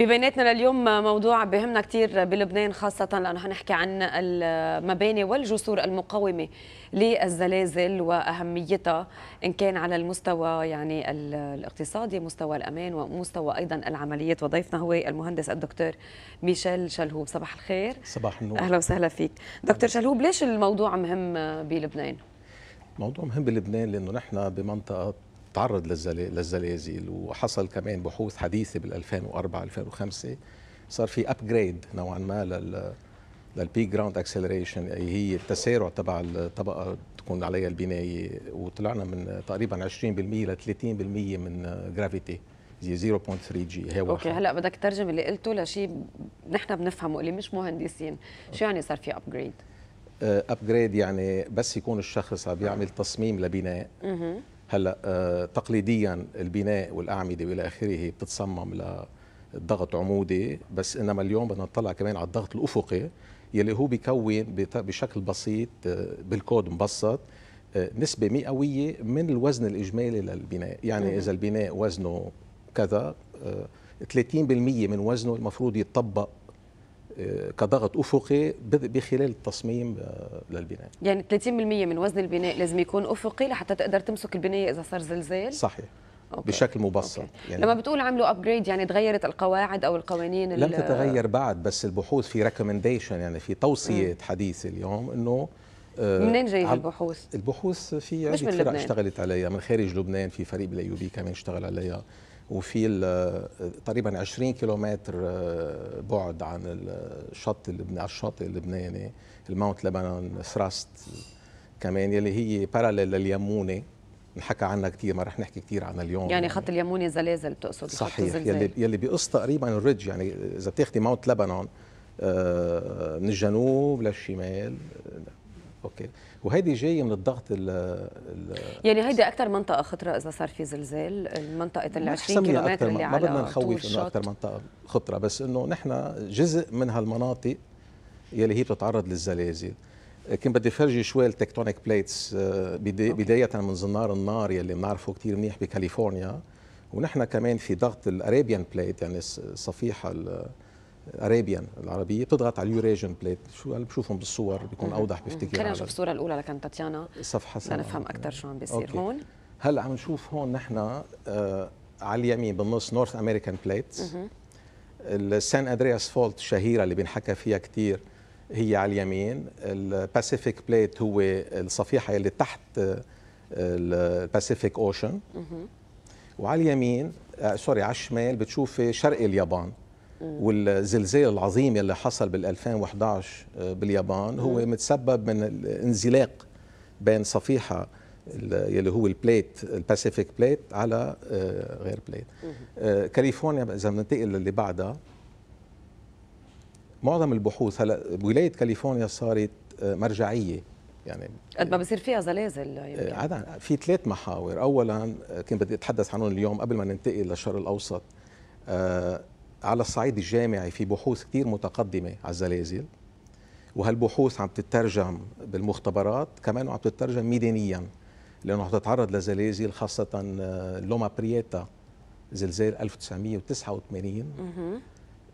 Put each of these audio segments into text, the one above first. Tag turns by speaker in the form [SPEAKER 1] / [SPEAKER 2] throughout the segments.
[SPEAKER 1] ببيناتنا لليوم موضوع بهمنا كثير بلبنان خاصة لأنه حنحكي عن المباني والجسور المقاومة للزلازل وأهميتها إن كان على المستوى يعني الاقتصادي مستوى الأمان ومستوى أيضا العمليات وضيفنا هو المهندس الدكتور ميشيل شلهوب صباح الخير
[SPEAKER 2] صباح النور أهلا
[SPEAKER 1] وسهلا فيك دكتور شلهوب ليش الموضوع مهم بلبنان؟
[SPEAKER 2] موضوع مهم بلبنان لأنه نحن بمنطقة تعرض للزلازل وحصل كمان بحوث حديثه بال 2004 2005 صار في ابجريد نوعا ما لل للبي جراوند اكسلريشن هي التسارع تبع الطبقه تكون عليها البنايه وطلعنا من تقريبا 20% ل 30% من جرافيتي 0.3 جي هي اوكي
[SPEAKER 1] هلا بدك ترجم اللي قلته لشيء نحن بنفهمه اللي مش مهندسين شو يعني صار في ابجريد
[SPEAKER 2] ابجريد آه، يعني بس يكون الشخص عم يعمل تصميم لبناء هلا آه، تقليديا البناء والاعمده والى اخره بتتصمم للضغط عمودي بس انما اليوم بدنا نطلع كمان على الضغط الافقي يلي هو بيكون بشكل بسيط آه، بالكود مبسط آه، نسبة مئوية من الوزن الإجمالي للبناء يعني إذا البناء وزنه كذا 30% من وزنه المفروض يتطبق كضغط افقي بخلال التصميم آه، للبناء
[SPEAKER 1] يعني 30% من وزن البناء لازم يكون افقي لحتى تقدر تمسك البنايه اذا صار زلزال
[SPEAKER 2] صحيح أوكي. بشكل مبسط أوكي. يعني لما
[SPEAKER 1] بتقول عملوا ابجريد يعني تغيرت القواعد او القوانين لم تتغير
[SPEAKER 2] بعد بس البحوث في ريكومنديشن يعني في توصيه حديثه اليوم انه آه، منين جايه البحوث؟ البحوث في عدة فرق اشتغلت عليها من خارج لبنان في فريق بالايوبي كمان اشتغل عليها وفي تقريبا 20 كيلومتر آه، بعد عن الشط اللبناني الشاطئ اللبناني الماونت لبنان سراست كمان يلي هي باراليل لليمونه نحكى عنها كثير ما رح نحكي كثير عنها اليوم يعني,
[SPEAKER 1] خط اليمونه زلازل بتقصد صحيح يلي
[SPEAKER 2] يلي بيقص تقريبا الريدج يعني اذا بتاخذي ماونت لبنان من الجنوب للشمال آه، اوكي وهيدي جايه من الضغط ال
[SPEAKER 1] يعني هيدي اكثر منطقه خطره اذا صار في زلزال المنطقه ال 20 كيلومتر اللي ما بدنا نخوف انه اكثر
[SPEAKER 2] منطقه خطره بس انه نحن جزء من هالمناطق يلي هي بتتعرض للزلازل كنت بدي فرجي شوي التكتونيك بليتس آه، بدايه من زنار النار يلي بنعرفه كثير منيح بكاليفورنيا ونحن كمان في ضغط الاريبيان بليت يعني الصفيحه ارابيان العربيه بتضغط على اليوريجن بليت شو اللي بشوفهم بالصور بيكون اوضح بفتكر خلينا نشوف
[SPEAKER 1] الصوره الاولى لكان تاتيانا صفحه سنة. لنفهم اكثر شو عم بيصير أوكي. هون
[SPEAKER 2] هلا عم نشوف هون نحن آه على اليمين بالنص نورث امريكان بليت السان اندرياس فولت الشهيره اللي بنحكى فيها كثير هي على اليمين الباسيفيك بليت هو الصفيحه اللي تحت آه، الباسيفيك اوشن وعلى اليمين آه سوري على الشمال بتشوفي شرق اليابان والزلزال العظيم اللي حصل بال 2011 آه، باليابان هو متسبب من الانزلاق بين صفيحه يلي هو البليت الباسيفيك بليت على آه، غير بليت آه، كاليفورنيا اذا بننتقل للي بعدها معظم البحوث هلا ولايه كاليفورنيا صارت مرجعيه يعني
[SPEAKER 1] قد ما بصير فيها زلازل يمكن
[SPEAKER 2] في ثلاث محاور اولا كنت بدي اتحدث عنهم اليوم قبل ما ننتقل للشرق الاوسط على الصعيد الجامعي في بحوث كثير متقدمة على الزلازل وهالبحوث عم تترجم بالمختبرات كمان عم تترجم ميدانيا لأنه عم تتعرض لزلازل خاصة آه، لوما بريتا زلزال 1989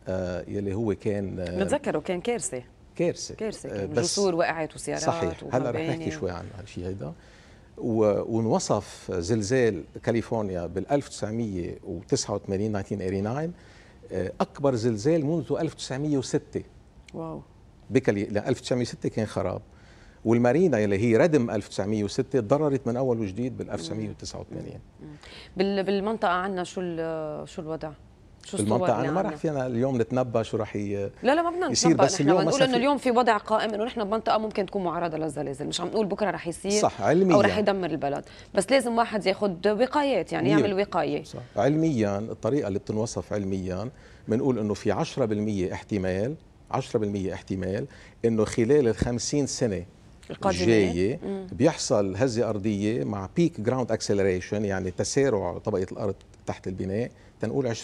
[SPEAKER 2] آه يلي هو كان بتذكره آه، نتذكره
[SPEAKER 1] كان كارثة كارثة كارثة آه، جسور وقعت وسيارات صحيح هلا رح نحكي شوي
[SPEAKER 2] عن هالشيء هيدا ونوصف زلزال كاليفورنيا بال 1989 1989 آه، اكبر زلزال منذ 1906 واو بكالي لا 1906 كان خراب والمارينا اللي هي ردم 1906 تضررت من اول وجديد بال 1989
[SPEAKER 1] بالمنطقه عندنا شو شو الوضع؟ شو المنطقه انا ما رح
[SPEAKER 2] فينا اليوم نتنبا شو رح ي... لا لا ما بدنا نتنبا بس اليوم بنقول انه اليوم
[SPEAKER 1] في وضع قائم انه نحن بمنطقه ممكن تكون معرضه للزلازل مش عم نقول بكره رح يصير صح علميا او رح يدمر البلد بس لازم واحد ياخذ وقايات يعني يعمل وقايه صح
[SPEAKER 2] علميا الطريقه اللي بتنوصف علميا بنقول انه في 10% احتمال 10% احتمال انه خلال ال 50 سنه
[SPEAKER 1] الجايه
[SPEAKER 2] بيحصل هزه ارضيه مع بيك جراوند اكسلريشن يعني تسارع طبقه الارض تحت البناء تنقول 20%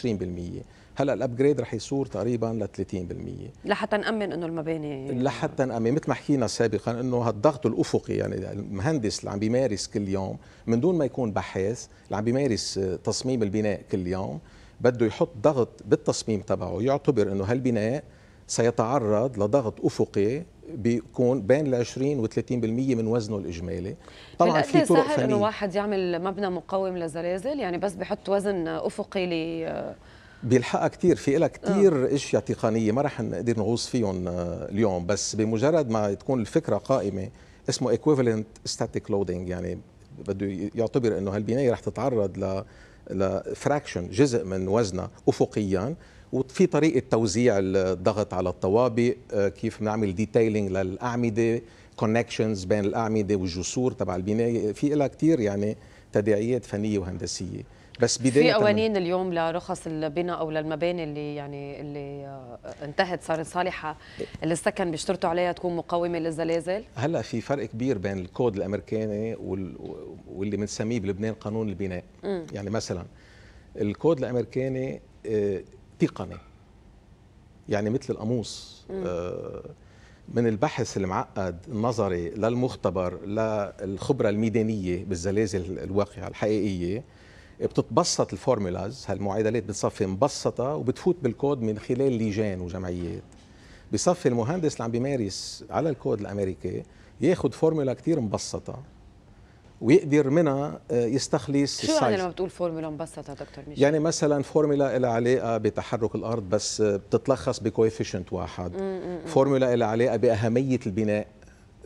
[SPEAKER 2] هلا الابجريد رح يصير تقريبا ل
[SPEAKER 1] 30% لحتى نامن انه المباني
[SPEAKER 2] لحتى نامن مثل ما حكينا سابقا انه هالضغط الافقي يعني المهندس اللي عم بيمارس كل يوم من دون ما يكون بحاث اللي عم بيمارس آه، تصميم البناء كل يوم بده يحط ضغط بالتصميم تبعه يعتبر انه هالبناء سيتعرض لضغط افقي بيكون بين ال 20 و 30% من وزنه الاجمالي طبعا في طرق سهل انه
[SPEAKER 1] واحد يعمل مبنى مقاوم لزلازل يعني بس بحط وزن افقي ل
[SPEAKER 2] بيلحقها كثير في لها كثير آه. اشياء تقنيه ما رح نقدر نغوص فيهم آه، اليوم بس بمجرد ما تكون الفكره قائمه اسمه ايكويفالنت ستاتيك لودينج يعني بده يعتبر انه هالبنايه رح تتعرض ل لفراكشن جزء من وزنها افقيا وفي طريقه توزيع الضغط على الطوابق آه، كيف بنعمل ديتيلينج للاعمده كونكشنز بين الاعمده والجسور تبع البنايه في لها كثير يعني تداعيات فنيه وهندسيه بس بدايه في قوانين
[SPEAKER 1] اليوم لرخص البناء او للمباني اللي يعني اللي آه، انتهت صارت صالحه للسكن بيشترطوا عليها تكون مقاومه للزلازل
[SPEAKER 2] هلا في فرق كبير بين الكود الامريكاني وال... واللي بنسميه بلبنان قانون البناء م. يعني مثلا الكود الامريكاني آه، تقني يعني مثل القاموس آه، من البحث المعقد النظري للمختبر للخبرة الميدانية بالزلازل الواقعة الحقيقية بتتبسط الفورمولاز هالمعادلات بتصفي مبسطة وبتفوت بالكود من خلال لجان وجمعيات بصفي المهندس اللي عم بيمارس على الكود الأمريكي ياخد فورمولا كتير مبسطة ويقدر منها آه، يستخلص شو يعني لما
[SPEAKER 1] بتقول فورمولا مبسطه دكتور ميشيل؟
[SPEAKER 2] يعني مثلا فورمولا لها علاقه بتحرك الارض بس آه، بتتلخص بكويفيشنت واحد فورمولا لها علاقه باهميه البناء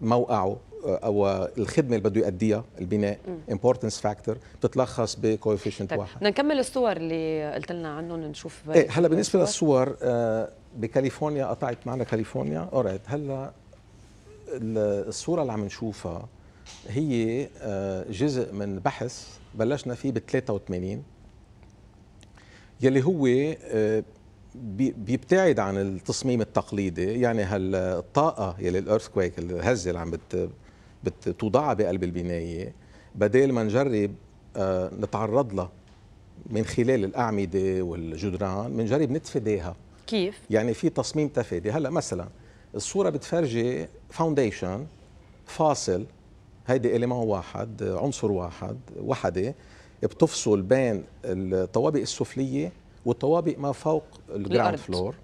[SPEAKER 2] موقعه آه، او الخدمه اللي بده يؤديها البناء امبورتنس فاكتور بتتلخص بكويفيشنت طيب. واحد
[SPEAKER 1] بدنا نكمل الصور اللي قلت لنا عنهم نشوف ايه هلا بالنسبه
[SPEAKER 2] للصور بكاليفورنيا قطعت معنا كاليفورنيا اوريت هلا الصوره اللي عم نشوفها هي آه، جزء من بحث بلشنا فيه بال 83 يلي هو آه، بيبتعد عن التصميم التقليدي يعني هالطاقة يلي الأرثكويك الهزة اللي عم بتوضعها بقلب البناية بدل ما نجرب آه، نتعرض لها من خلال الأعمدة والجدران بنجرب نتفاداها كيف؟ يعني في تصميم تفادي هلا مثلا الصورة بتفرجي فاونديشن فاصل هيدي إليمان واحد عنصر واحد وحدة بتفصل بين الطوابق السفلية والطوابق ما فوق الجراوند فلور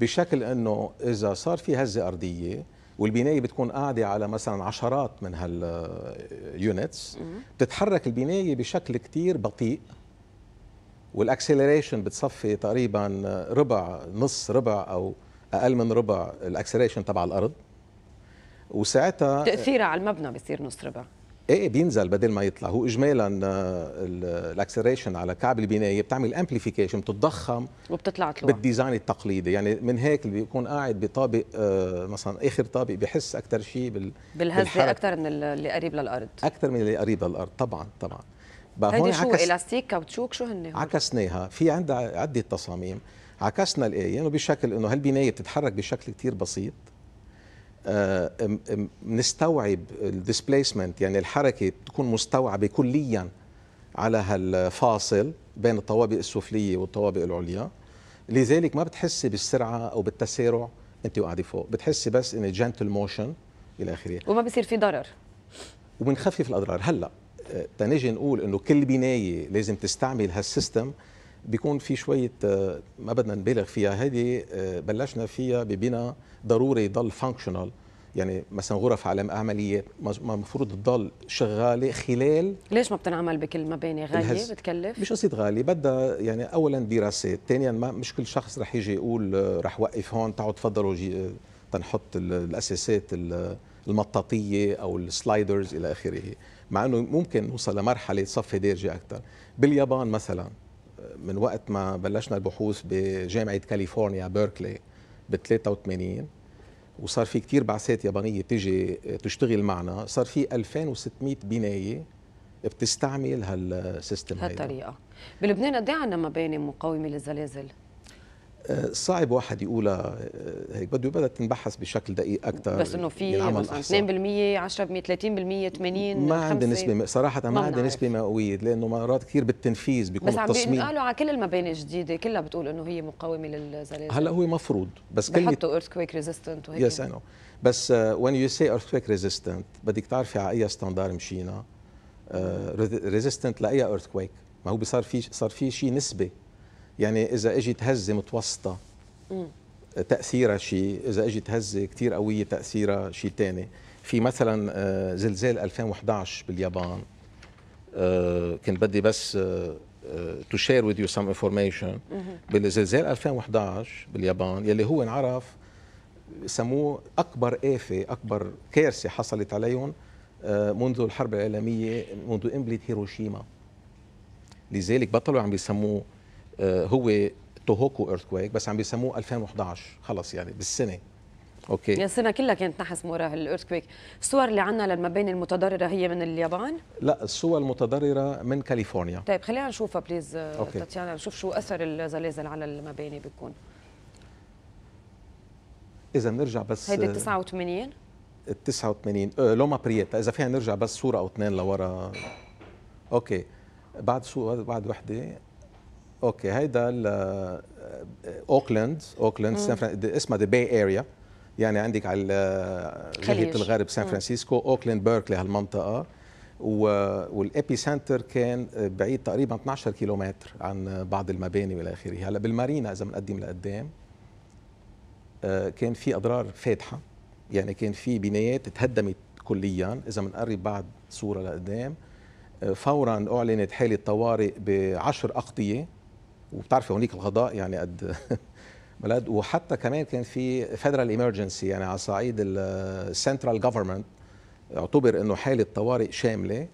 [SPEAKER 2] بشكل انه اذا صار في هزه ارضيه والبنايه بتكون قاعده على مثلا عشرات من هاليونتس بتتحرك البنايه بشكل كتير بطيء والاكسلريشن بتصفي تقريبا ربع نص ربع او اقل من ربع الاكسلريشن تبع الارض وساعتها آه، تاثيرها
[SPEAKER 1] على المبنى بصير نص ربع
[SPEAKER 2] ايه بينزل بدل ما يطلع هو اجمالا آه، الاكسريشن على كعب البنايه بتعمل امبليفيكيشن بتتضخم
[SPEAKER 1] وبتطلع طلوع
[SPEAKER 2] بالديزاين التقليدي يعني من هيك اللي بيكون قاعد بطابق آه، مثلا اخر طابق بحس اكثر شيء بال
[SPEAKER 1] بالهزه اكثر من اللي قريب للارض
[SPEAKER 2] اكثر من اللي قريب للارض طبعا طبعا بقى هون شو عكس...
[SPEAKER 1] الاستيك كاوتشوك شو هن
[SPEAKER 2] عكسناها في عندها عده تصاميم عكسنا الايه يعني بشكل انه هالبنايه بتتحرك بشكل كثير بسيط آه، نستوعب الديسبليسمنت يعني الحركه تكون مستوعبه كليا على هالفاصل بين الطوابق السفليه والطوابق العليا لذلك ما بتحسي بالسرعه او بالتسارع انت وقاعده فوق بتحسي بس ان جنتل موشن الى اخره
[SPEAKER 1] وما بصير في ضرر
[SPEAKER 2] وبنخفف الاضرار هلا آه، تنجي نقول انه كل بنايه لازم تستعمل هالسيستم بيكون في شويه آه، ما بدنا نبالغ فيها هذه آه، بلشنا فيها ببناء ضروري يضل فانكشنال يعني مثلا غرف عمليات المفروض تضل شغاله خلال
[SPEAKER 1] ليش ما بتنعمل بكل مباني غاليه الهز. بتكلف؟ مش
[SPEAKER 2] قصه غاليه بدها يعني اولا دراسات، ثانيا ما مش كل شخص رح يجي يقول آه، رح وقف هون تعوا تفضلوا تنحط الاساسات المطاطيه او السلايدرز الى اخره، مع انه ممكن نوصل لمرحله تصفي دارجه اكثر، باليابان مثلا من وقت ما بلشنا البحوث بجامعه كاليفورنيا بيركلي ب 83 وصار في كتير بعثات يابانيه بتيجي تشتغل معنا صار في 2600 بنايه بتستعمل هالسيستم هالطريقه
[SPEAKER 1] بلبنان قد ايه عندنا مباني مقاومه للزلازل
[SPEAKER 2] صعب واحد يقولها آه، هيك بده بدها تنبحث بشكل دقيق اكثر بس انه في مثلا
[SPEAKER 1] 2% 10% 30% 80 ما عندي نسبه
[SPEAKER 2] صراحه ما, عندي نسبه مئويه لانه مرات كثير بالتنفيذ بيكون بس التصميم بس عم قالوا
[SPEAKER 1] على كل المباني الجديده كلها بتقول انه هي مقاومه للزلازل هلا
[SPEAKER 2] هو مفروض بس كل بحطوا
[SPEAKER 1] كويك ريزيستنت وهيك يس
[SPEAKER 2] انا بس وين يو سي كويك ريزيستنت بدك تعرفي على اي ستاندار مشينا ريزيستنت آه، لاي كويك ما هو صار في صار في شيء نسبه يعني اذا اجت هزه متوسطه تاثيرها شيء اذا اجت هزه كثير قويه تاثيرها شيء ثاني في مثلا آه، زلزال 2011 باليابان آه، كنت بدي بس تو شير وذ يو سم انفورميشن بالزلزال 2011 باليابان يلي هو انعرف سموه اكبر افه اكبر كارثه حصلت عليهم آه، منذ الحرب العالميه منذ قنبله هيروشيما لذلك بطلوا عم بيسموه آه، هو توهوكو ايرثكويك بس عم بيسموه 2011 خلص يعني بالسنه اوكي
[SPEAKER 1] السنه كلها كانت نحس مورا الايرثكويك الصور اللي عندنا للمباني المتضرره هي من اليابان
[SPEAKER 2] لا الصور المتضرره من كاليفورنيا
[SPEAKER 1] طيب خلينا نشوفها بليز آه، أوكي. تاتيانا نشوف شو اثر الزلازل على المباني بيكون
[SPEAKER 2] اذا بنرجع بس هيدي
[SPEAKER 1] 89
[SPEAKER 2] ال 89 لوما بريتا اذا فينا نرجع بس صوره او اثنين لورا اوكي بعد صوره بعد وحده اوكي هيدا آه، اوكلاند اوكلاند اسمها ذا باي اريا يعني عندك على جهه آه، الغرب سان فرانسيسكو اوكلاند بيركلي هالمنطقه والابي سنتر كان آه، بعيد تقريبا 12 كيلومتر عن بعض المباني والى اخره هلا بالمارينا اذا بنقدم لقدام كان في اضرار فاتحه يعني كان في بنايات تهدمت كليا اذا بنقرب بعد صوره لقدام فورا اعلنت حاله طوارئ بعشر اغطيه وبتعرف هونيك الغضاء يعني قد بلد وحتى كمان كان في فيدرال ايمرجنسي يعني على صعيد السنترال جفرمنت اعتبر انه حاله طوارئ شامله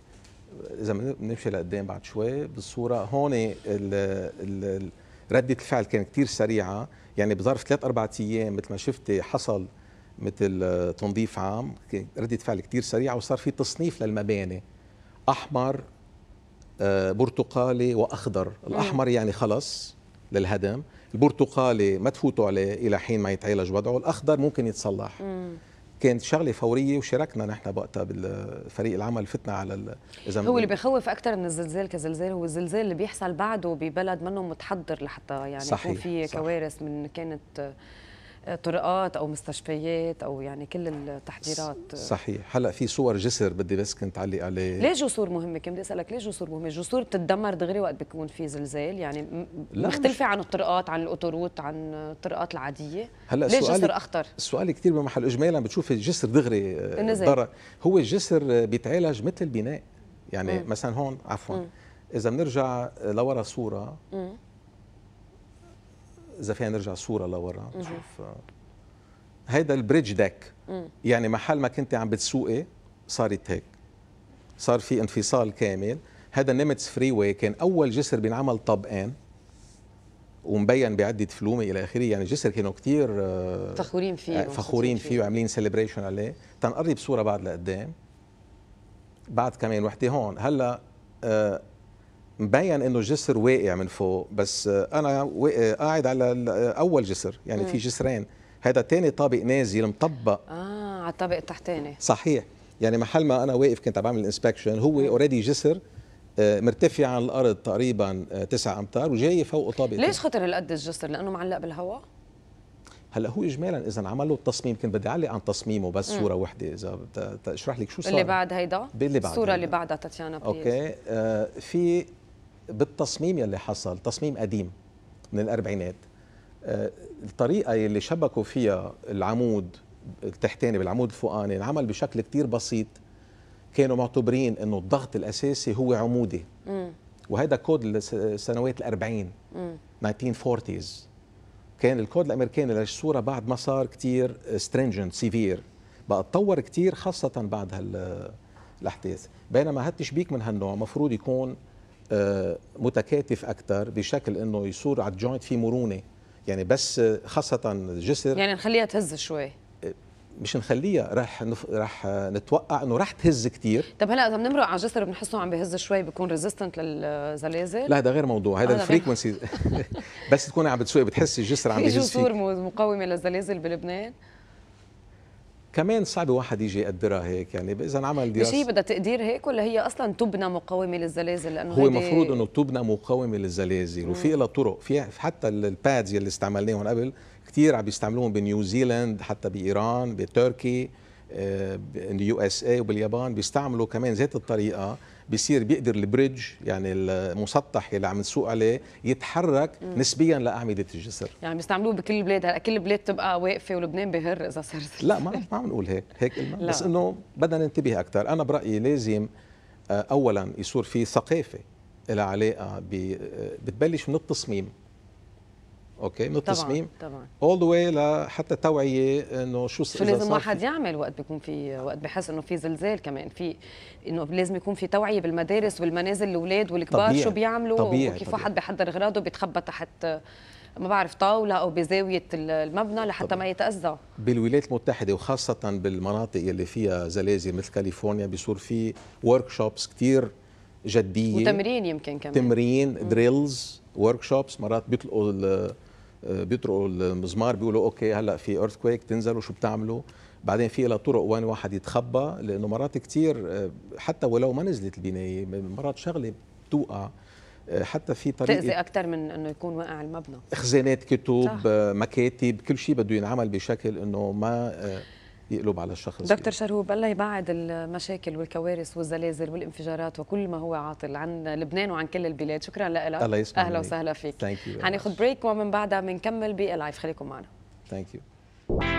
[SPEAKER 2] اذا بنمشي لقدام بعد شوي بالصوره هون ال ال رده الفعل كانت كثير سريعه يعني بظرف ثلاث اربع ايام مثل ما شفتي حصل مثل تنظيف عام رده فعل كثير سريعه وصار في تصنيف للمباني احمر آه، برتقالي واخضر الاحمر يعني خلص للهدم البرتقالي ما تفوتوا عليه الى حين ما يتعالج وضعه الاخضر ممكن يتصلح كانت شغله فوريه وشاركنا نحن وقتها بالفريق العمل فتنا على اذا هو اللي
[SPEAKER 1] بخوف اكثر من الزلزال كزلزال هو الزلزال اللي بيحصل بعده ببلد منه متحضر لحتى يعني صحيح. يكون في كوارث من كانت طرقات او مستشفيات او يعني كل التحضيرات
[SPEAKER 2] صحيح هلا في صور جسر بدي بس كنت علق عليه ليه
[SPEAKER 1] جسور مهمه كم بدي اسالك ليه جسور مهمه جسور بتتدمر دغري وقت بيكون في زلزال يعني مختلفه عن الطرقات عن القطروت عن الطرقات العاديه هلا ليه جسر اخطر
[SPEAKER 2] السؤال كثير بمحل اجمالا بتشوف الجسر دغري ضرر آه، هو الجسر بيتعالج مثل البناء يعني مم. مثلا هون عفوا مم. اذا بنرجع لورا صوره مم. اذا فينا نرجع الصوره لورا نشوف آه، هيدا البريدج ديك يعني محل ما كنت عم بتسوقي صارت هيك صار في انفصال كامل هذا النمتس فري واي كان اول جسر بينعمل طابقين ومبين بعده فلومه الى اخره يعني جسر كانوا كثير آه، فخورين
[SPEAKER 1] فيه آه، فخورين فيه
[SPEAKER 2] وعاملين سيلبريشن عليه تنقرب صوره بعد لقدام بعد كمان وحده هون هلا مبين انه جسر واقع من فوق بس انا قاعد على اول جسر يعني في جسرين هذا ثاني طابق نازل مطبق
[SPEAKER 1] اه على الطابق التحتاني
[SPEAKER 2] صحيح يعني محل ما انا واقف كنت عم بعمل انسبكشن هو اوريدي جسر آه، مرتفع عن الارض تقريبا 9 آه، امتار وجاي فوقه طابق ليش
[SPEAKER 1] خطر هالقد الجسر لانه معلق بالهواء
[SPEAKER 2] هلا هو اجمالا اذا عملوا التصميم كنت بدي اعلق عن تصميمه بس صوره وحده اذا اشرح لك شو صار اللي
[SPEAKER 1] بعد هيدا اللي بعد الصوره اللي بعدها تاتيانا بليز. اوكي
[SPEAKER 2] آه في بالتصميم يلي حصل تصميم قديم من الأربعينات آه، الطريقة يلي شبكوا فيها العمود التحتاني بالعمود الفوقاني انعمل بشكل كتير بسيط كانوا معتبرين انه الضغط الاساسي هو عمودي وهذا كود السنوات ال40 1940s كان الكود الامريكاني للصوره بعد ما صار كثير سترينجنت سيفير بقى تطور كثير خاصه بعد هال الاحداث بينما هالتشبيك من هالنوع مفروض يكون آه، متكاتف اكثر بشكل انه يصير على الجوينت في مرونه يعني بس خاصه الجسر
[SPEAKER 1] يعني نخليها تهز شوي آه،
[SPEAKER 2] مش نخليها رح نف... رح نتوقع انه رح تهز كثير
[SPEAKER 1] طب هلا اذا بنمرق على جسر بنحسه عم بهز شوي بيكون ريزيستنت للزلازل لا
[SPEAKER 2] هذا غير موضوع هذا الفريكونسي بس تكوني عم بتسوي بتحسي الجسر عم بهز في جسور
[SPEAKER 1] مقاومه للزلازل بلبنان
[SPEAKER 2] كمان صعب واحد يجي يقدرها هيك يعني اذا عمل دراسه هي
[SPEAKER 1] بدها تقدير هيك ولا هي اصلا تبنى مقاومه للزلازل لانه هو المفروض
[SPEAKER 2] انه تبنى مقاومه للزلازل وفي لها طرق في حتى البادز اللي استعملناهم قبل كثير عم بيستعملوهم بنيوزيلند حتى بايران بتركي آه، اليو اس اي وباليابان بيستعملوا كمان ذات الطريقه بيصير بيقدر البريدج يعني المسطح اللي عم نسوق عليه يتحرك مم. نسبيا لاعمده الجسر
[SPEAKER 1] يعني بيستعملوه بكل البلاد هلا كل البلاد تبقى واقفه ولبنان بهر اذا صارت
[SPEAKER 2] لا ما ما عم نقول هيك هيك قلنا بس انه بدنا ننتبه اكثر انا برايي لازم آه، اولا يصير في ثقافه لها علاقه آه، بتبلش من التصميم اوكي من التصميم طبعا طبعا اول ذا واي لحتى توعيه انه شو شو لازم واحد
[SPEAKER 1] يعمل وقت بيكون في وقت بحس انه في زلزال كمان في انه لازم يكون في توعيه بالمدارس والمنازل الاولاد والكبار طبيعي. شو بيعملوا طبيعي. وكيف طبيعي. واحد بحضر اغراضه بيتخبى تحت ما بعرف طاوله او بزاويه المبنى لحتى ما يتاذى
[SPEAKER 2] بالولايات المتحده وخاصه بالمناطق اللي فيها زلازل مثل كاليفورنيا بيصير في ورك شوبس كثير جديه وتمرين يمكن كمان تمرين دريلز ورك شوبس مرات بيطلقوا آه، بيطرقوا المزمار بيقولوا اوكي هلا في ايرثكويك تنزلوا شو بتعملوا بعدين في لها طرق وين واحد يتخبى لانه مرات كثير آه، حتى ولو ما نزلت البنايه مرات شغله بتوقع آه، حتى في طريقه تاذي
[SPEAKER 1] اكثر من انه يكون واقع المبنى
[SPEAKER 2] خزانات كتب صح. مكاتب كل شيء بده ينعمل بشكل انه ما يقلب على الشخص يعني. دكتور
[SPEAKER 1] شرهوب الله يبعد المشاكل والكوارث والزلازل والانفجارات وكل ما هو عاطل عن لبنان وعن كل البلاد شكرا لك الله يسلمك اهلا وسهلا فيك هناخذ بريك ومن بعدها بنكمل باللايف خليكم معنا
[SPEAKER 2] ثانك يو